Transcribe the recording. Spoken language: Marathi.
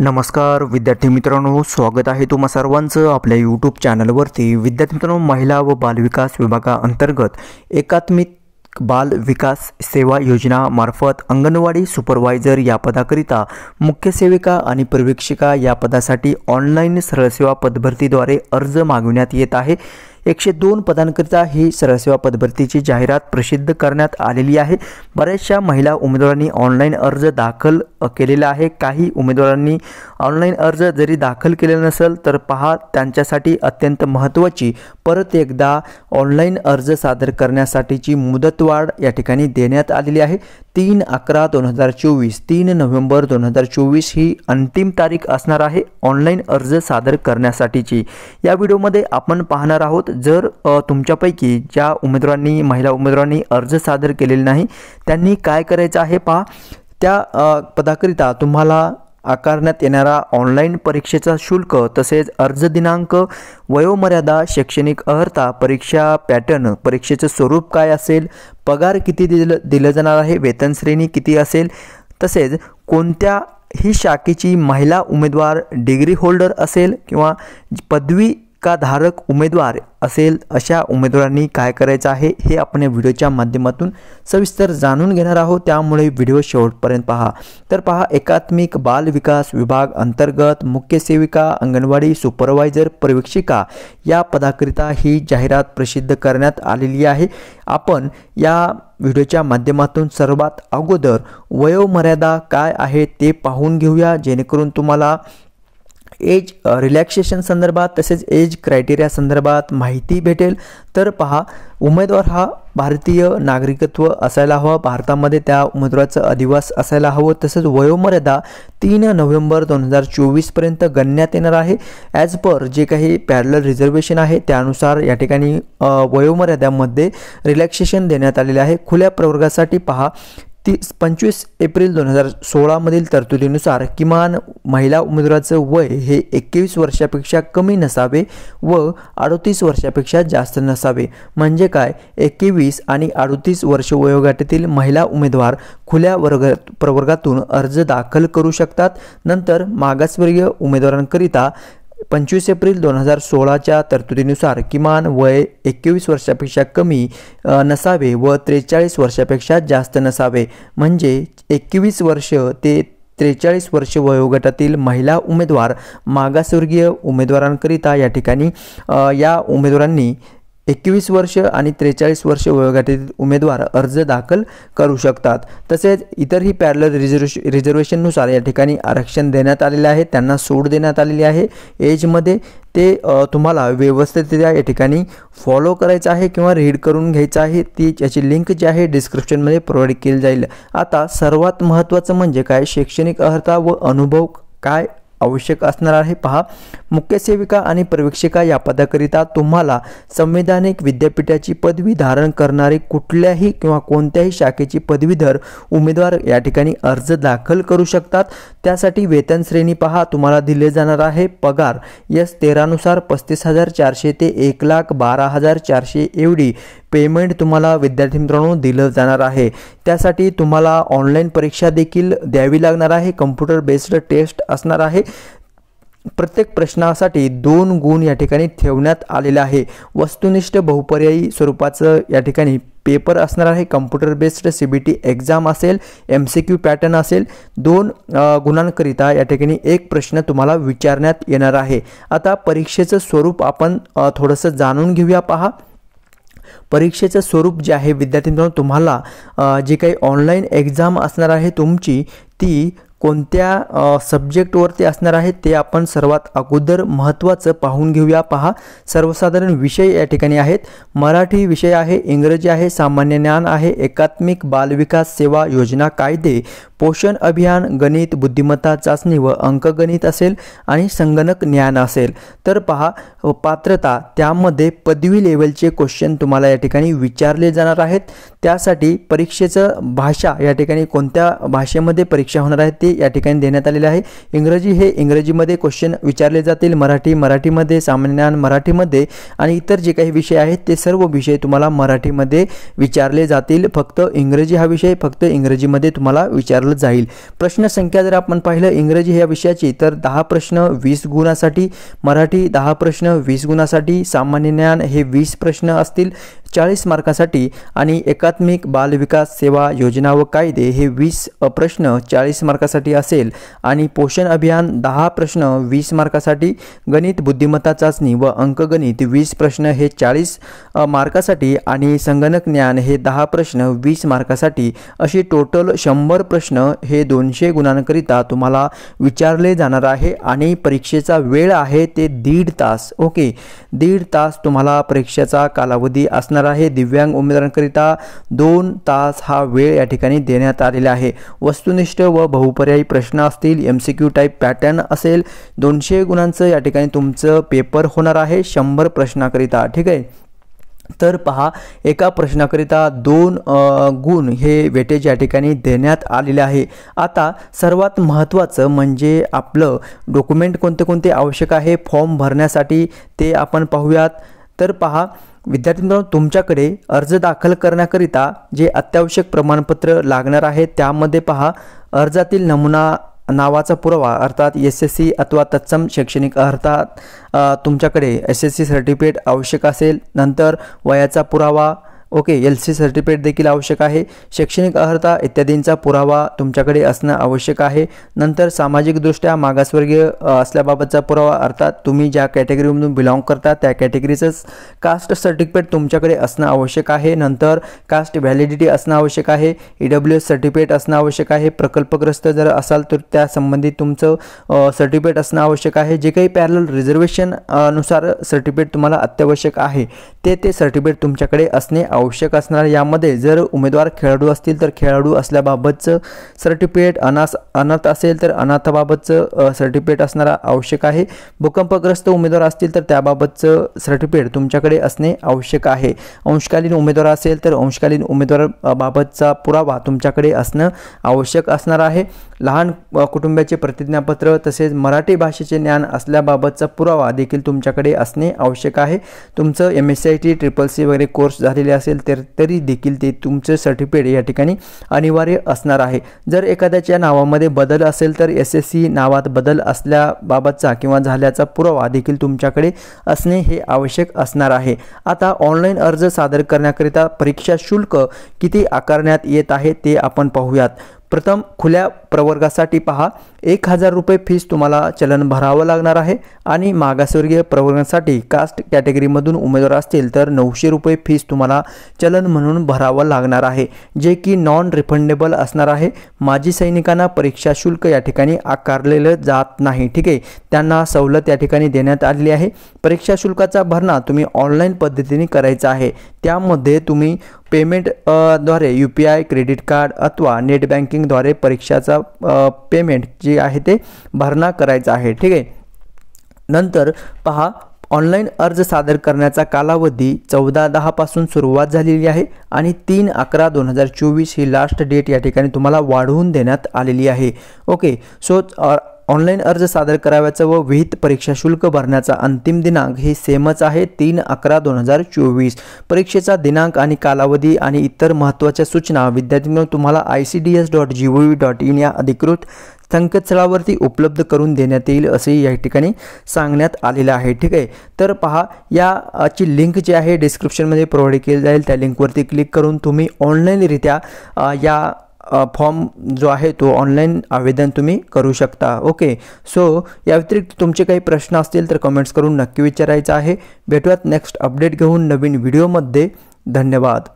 नमस्कार विद्यार्थी मित्रांनो स्वागत आहे तुम्हा सर्वांचं आपल्या यूट्यूब चॅनलवरती विद्यार्थी मित्रांनो महिला व बालविकास विभागाअंतर्गत एकात्मिक बाल विकास सेवा योजनामार्फत अंगणवाडी सुपरवायझर या पदाकरिता मुख्य सेविका आणि प्रवेक्षिका या पदासाठी ऑनलाईन सरळसेवा पदभरतीद्वारे अर्ज मागविण्यात येत आहे एकशे दोन पदांकरिता ही सरळसेवा पदभरतीची जाहिरात प्रसिद्ध करण्यात आलेली आहे बऱ्याचशा महिला उमेदवारांनी ऑनलाईन अर्ज दाखल केलेला आहे काही उमेदवारांनी ऑनलाईन अर्ज जरी दाखल केलेला नसेल तर पहा त्यांच्यासाठी अत्यंत महत्त्वाची परत एकदा ऑनलाईन अर्ज सादर करण्यासाठीची मुदतवाढ या ठिकाणी देण्यात आलेली आहे तीन अकरा दोन हजार चोवीस तीन नोव्हेंबर दोन हजार चोवीस ही अंतिम तारीख असणार आहे ऑनलाईन अर्ज सादर करण्यासाठीची या व्हिडिओमध्ये आपण पाहणार आहोत जर तुमच्यापैकी ज्या उमेदवारांनी महिला उमेदवारांनी अर्ज सादर केलेले नाही त्यांनी काय करायचं आहे पहा त्या पदाकरिता तुम्हाला आकारण्यात येणारा ऑनलाईन परीक्षेचा शुल्क तसेच अर्ज दिनांक वयोमर्यादा शैक्षणिक अर्हता परीक्षा पॅटर्न परीक्षेचं स्वरूप काय असेल पगार किती दिलं दिलं जाणार आहे वेतन श्रेणी किती असेल तसेच कोणत्या ही शाखेची महिला उमेदवार डिग्री होल्डर असेल किंवा पदवी धारक उमेदवार असेल अशा उमेदवारांनी काय करायचं आहे हे आपण या व्हिडिओच्या माध्यमातून सविस्तर जाणून घेणार आहोत त्यामुळे व्हिडिओ शेवटपर्यंत पहा तर पहा एकात्मिक बाल विकास विभाग अंतर्गत मुख्य सेविका अंगणवाडी सुपरवायझर प्रवेक्षिका या पदाकरिता ही जाहिरात प्रसिद्ध करण्यात आलेली आहे आपण या व्हिडिओच्या माध्यमातून सर्वात अगोदर वयोमर्यादा काय आहे ते पाहून घेऊया जेणेकरून तुम्हाला एज रिलॅक्सेशन संदर्भात तसेच एज क्रायटेरिया संदर्भात माहिती भेटेल तर पहा उमेदवार हा भारतीय नागरिकत्व असायला हवा भारतामध्ये त्या उमेदवाराचं अधिवास असायला हवं तसंच वयोमर्यादा तीन नोव्हेंबर दोन हजार चोवीसपर्यंत गणण्यात येणार आहे ॲज पर जे काही पॅरलर रिझर्वेशन आहे त्यानुसार या ठिकाणी वयोमर्यादामध्ये रिलॅक्सेशन देण्यात आलेले आहे खुल्या प्रवर्गासाठी पहा तीस पंचवीस एप्रिल दोन हजार सोळामधील तरतुदीनुसार किमान महिला उमेदवाराचं वय हे एकवीस वर्षापेक्षा कमी नसावे व अडतीस वर्षापेक्षा जास्त नसावे म्हणजे काय एकवीस आणि अडतीस वर्ष वयोगटातील महिला उमेदवार खुल्या वर्ग प्रवर्गातून अर्ज दाखल करू शकतात नंतर मागासवर्गीय उमेदवारांकरिता पंचवीस एप्रिल दोन हजार सोळाच्या तरतुदीनुसार किमान वय एकवीस वर्षापेक्षा कमी नसावे व त्रेचाळीस वर्षापेक्षा जास्त नसावे म्हणजे एकवीस वर्ष ते त्रेचाळीस वर्ष वयोगटातील महिला उमेदवार मागासवर्गीय उमेदवारांकरिता या ठिकाणी या उमेदवारांनी एकवीस वर्ष आणि त्रेचाळीस वर्ष वयोगटातील उमेदवार अर्ज दाखल करू शकतात तसेच इतरही पॅरल रिझर्वेश रिझर्वेशननुसार या ठिकाणी आरक्षण देण्यात आलेले आहे त्यांना सूट देण्यात आलेली आहे एजमध्ये ते तुम्हाला व्यवस्थितरित्या या ठिकाणी फॉलो करायचं आहे किंवा रीड करून घ्यायचं आहे ती याची लिंक जी आहे डिस्क्रिप्शनमध्ये प्रोव्हाइड केली जाईल आता सर्वात महत्त्वाचं म्हणजे काय शैक्षणिक अर्हता व अनुभव काय आवश्यक असणार आहे पहा मुख्य सेविका आणि प्रवेक्षिका या पदाकरिता तुम्हाला संवैधानिक विद्यापीठाची पदवी धारण करणारे कुठल्याही किंवा कोणत्याही शाखेची पदवीधर उमेदवार या ठिकाणी अर्ज दाखल करू शकतात त्यासाठी वेतन श्रेणी पहा तुम्हाला दिले जाणार आहे पगार यस तेरानुसार पस्तीस हजार चारशे ते एक लाख बारा हजार चारशे एवढी पेमेंट तुम्हाला विद्यार्थी मित्रांनो दिलं जाणार आहे त्यासाठी तुम्हाला ऑनलाईन परीक्षा देखील द्यावी लागणार आहे कम्प्युटर बेस्ड टेस्ट असणार आहे प्रत्येक प्रश्नासाठी दोन गुण या ठिकाणी ठेवण्यात आलेले आहे वस्तुनिष्ठ बहुपर्यायी स्वरूपाचं या ठिकाणी पेपर असणार आहे computer based C B T exam असेल एम सी क्यू पॅटर्न असेल दोन गुणांकरिता या ठिकाणी एक प्रश्न तुम्हाला विचारण्यात येणार आहे आता परीक्षेचं स्वरूप आपण थोडंसं जाणून घेऊया पहा परीक्षेचं स्वरूप जे आहे विद्यार्थी तुम्हाला जी काही ऑनलाईन एक्झाम असणार आहे तुमची ती कोणत्या सब्जेक्टवरती असणार आहे ते आपण सर्वात अगोदर महत्त्वाचं पाहून घेऊया पहा सर्वसाधारण विषय या ठिकाणी आहेत मराठी विषय आहे इंग्रजी आहे सामान्य ज्ञान आहे एकात्मिक बालविकास सेवा योजना कायदे पोषण अभियान गणित बुद्धिमत्ता चाचणी व अंकगणित असेल आणि संगणक ज्ञान असेल तर पहा पात्रता त्यामध्ये पदवी लेवलचे क्वेश्चन तुम्हाला या ठिकाणी विचारले जाणार आहेत त्यासाठी परीक्षेचं भाषा या ठिकाणी कोणत्या भाषेमध्ये परीक्षा होणार आहे ते या ठिकाणी देण्यात आलेलं आहे इंग्रजी हे इंग्रजीमध्ये क्वेश्चन विचारले जातील मराठी मराठीमध्ये सामान्य ज्ञान मराठीमध्ये आणि इतर जे काही विषय आहेत ते सर्व विषय तुम्हाला मराठीमध्ये विचारले जातील फक्त इंग्रजी हा विषय फक्त इंग्रजीमध्ये तुम्हाला विचार विचारलं जाईल संख्या जर आपण पाहिलं इंग्रजी या विषयाची तर दहा प्रश्न वीस गुणासाठी मराठी दहा प्रश्न वीस गुणासाठी सामान्य ज्ञान हे वीस प्रश्न असतील चाळीस मार्कासाठी आणि एकात्मिक बालविकास सेवा योजना व कायदे हे वीस प्रश्न चाळीस मार्कासाठी असेल आणि पोषण अभियान दहा प्रश्न वीस मार्कासाठी गणित बुद्धिमत्ता चाचणी व अंकगणित वीस प्रश्न हे चाळीस मार्कासाठी आणि संगणक ज्ञान हे दहा प्रश्न वीस मार्कासाठी अशी टोटल शंभर प्रश्न प्रश्न हे दोनशे गुणांकरिता तुम्हाला विचारले जाणार आहे आणि परीक्षेचा वेळ आहे ते दीड तास ओके दीड तास तुम्हाला परीक्षेचा कालावधी असणार आहे दिव्यांग उमेदवारांकरिता दोन तास हा वेळ या ठिकाणी देण्यात आलेला आहे वस्तुनिष्ठ व बहुपर्यायी प्रश्न असतील M C Q type pattern असेल दोनशे गुणांचं या ठिकाणी तुमचं पेपर होणार आहे शंभर प्रश्नाकरिता ठीक आहे तर पहा एका प्रश्नाकरिता दोन गुण हे वेटेज या ठिकाणी देण्यात आलेले आहे आता सर्वात महत्त्वाचं म्हणजे आपलं डॉक्युमेंट कोणते कोणते आवश्यक आहे फॉर्म भरण्यासाठी ते आपण पाहूयात तर पहा विद्यार्थी मित्रांनो तुमच्याकडे अर्ज दाखल करण्याकरिता जे अत्यावश्यक प्रमाणपत्र लागणार आहे त्यामध्ये पहा अर्जातील नमुना नावाचा पुरावा अर्थात एस एस सी अथवा तत्सम शैक्षणिक अर्थात तुमच्याकडे एस एस सी सर्टिफिकेट आवश्यक असेल नंतर वयाचा पुरावा ओके एल सी सर्टिफिकेट देखील आवश्यक आहे शैक्षणिक अर्हता इत्यादींचा पुरावा तुमच्याकडे असणं आवश्यक आहे नंतर सामाजिकदृष्ट्या मागासवर्गीय असल्याबाबतचा पुरावा अर्थात तुम्ही ज्या कॅटेगरीमधून बिलॉंग करता त्या कॅटेगरीचंच कास्ट सर्टिफिकेट तुमच्याकडे असणं आवश्यक आहे नंतर कास्ट व्हॅलिडिटी असणं आवश्यक आहे ई डब्ल्यू एस सर्टिफिकेट असणं आवश्यक आहे प्रकल्पग्रस्त जर असाल तर त्यासंबंधित तुमचं सर्टिफिकेट असणं आवश्यक आहे जे काही पॅरल रिजर्वेशन नुसार सर्टिफिकेट तुम्हाला अत्यावश्यक आहे ते ते सर्टिफिकेट तुमच्याकडे असणे आवश्यक असणार यामध्ये जर उमेदवार खेळाडू असतील तर खेळाडू असल्याबाबतचं सर्टिफिकेट अनाथ अनाथ असेल तर अनाथाबाबतचं सर्टिफिकेट असणार आवश्यक आहे भूकंपग्रस्त उमेदवार असतील तर त्याबाबतचं सर्टिफिकेट तुमच्याकडे असणे आवश्यक आहे अंशकालीन उमेदवार असेल तर अंशकालीन उमेदवाराबाबतचा पुरावा तुमच्याकडे असणं आवश्यक असणार आहे लहान कुटुंबाचे प्रतिज्ञापत्र तसेच मराठी भाषेचे ज्ञान असल्याबाबतचा पुरावा देखील तुमच्याकडे असणे आवश्यक आहे तुमचं M S I T triple C वगैरे कोर्स झालेले असेल तर तरी देखील ते तुमचे सर्टिफिकेट या ठिकाणी अनिवार्य असणार आहे जर एखाद्याच्या नावामध्ये बदल असेल तर एस एस सी नावात बदल असल्याबाबतचा किंवा झाल्याचा पुरावा देखील तुमच्याकडे असणे हे आवश्यक असणार आहे आता ऑनलाईन अर्ज सादर करण्याकरिता परीक्षा शुल्क किती आकारण्यात येत आहे ते आपण पाहूयात प्रथम खुल्या प्रवर्गासाठी पहा एक हजार रुपये फीस तुम्हाला चलन भरावं लागणार आहे आणि मागासवर्गीय प्रवर्गासाठी कास्ट कॅटेगरीमधून उमेदवार असतील तर नऊशे रुपये फीस तुम्हाला चलन म्हणून भरावं लागणार आहे जे की नॉन रिफंडेबल असणार आहे माजी सैनिकांना परीक्षा शुल्क या ठिकाणी आकारलेलं जात नाही ठीक आहे त्यांना सवलत या ठिकाणी देण्यात आलेली आहे परीक्षा शुल्काचा भरणा तुम्ही ऑनलाईन पद्धतीने करायचा आहे त्यामध्ये तुम्ही पेमेंट द्वारे U P I credit card अथवा नेट बैंकिंग बँकिंगद्वारे परीक्षाचा पेमेंट जे है ते भरना करायचा ठीक है नंतर पहा ऑनलाइन अर्ज सादर करण्याचा कालावधी चौदा दहापासून सुरुवात झालेली आहे आणि तीन अकरा दोन हजार चौवीस ही लास्ट डेट यठिका तुम्हारा वाढ़ी है ओके सो ऑनलाईन अर्ज सादर कराव्याचा व विहित परीक्षा शुल्क भरण्याचा अंतिम दिनांक हे सेमच आहे तीन अकरा दोन हजार चोवीस परीक्षेचा दिनांक आणि कालावधी आणि इतर महत्त्वाच्या सूचना विद्यार्थी तुम्हाला I C D S dot G O V dot in या अधिकृत संकेतस्थळावरती उपलब्ध करून देण्यात येईल असे या ठिकाणी सांगण्यात आलेलं आहे ठीक आहे तर पहा याची लिंक जी आहे डिस्क्रिप्शनमध्ये प्रोव्हाइड केली जाईल त्या लिंकवरती क्लिक करून तुम्ही ऑनलाईनरित्या या फॉर्म जो आहे तो ऑनलाईन आवेदन तुम्ही करू शकता ओके सो या व्यतिरिक्त तुमचे काही प्रश्न असतील तर कमेंट्स करून नक्की विचारायचं आहे भेटूयात नेक्स्ट अपडेट घेऊन नवीन व्हिडिओमध्ये धन्यवाद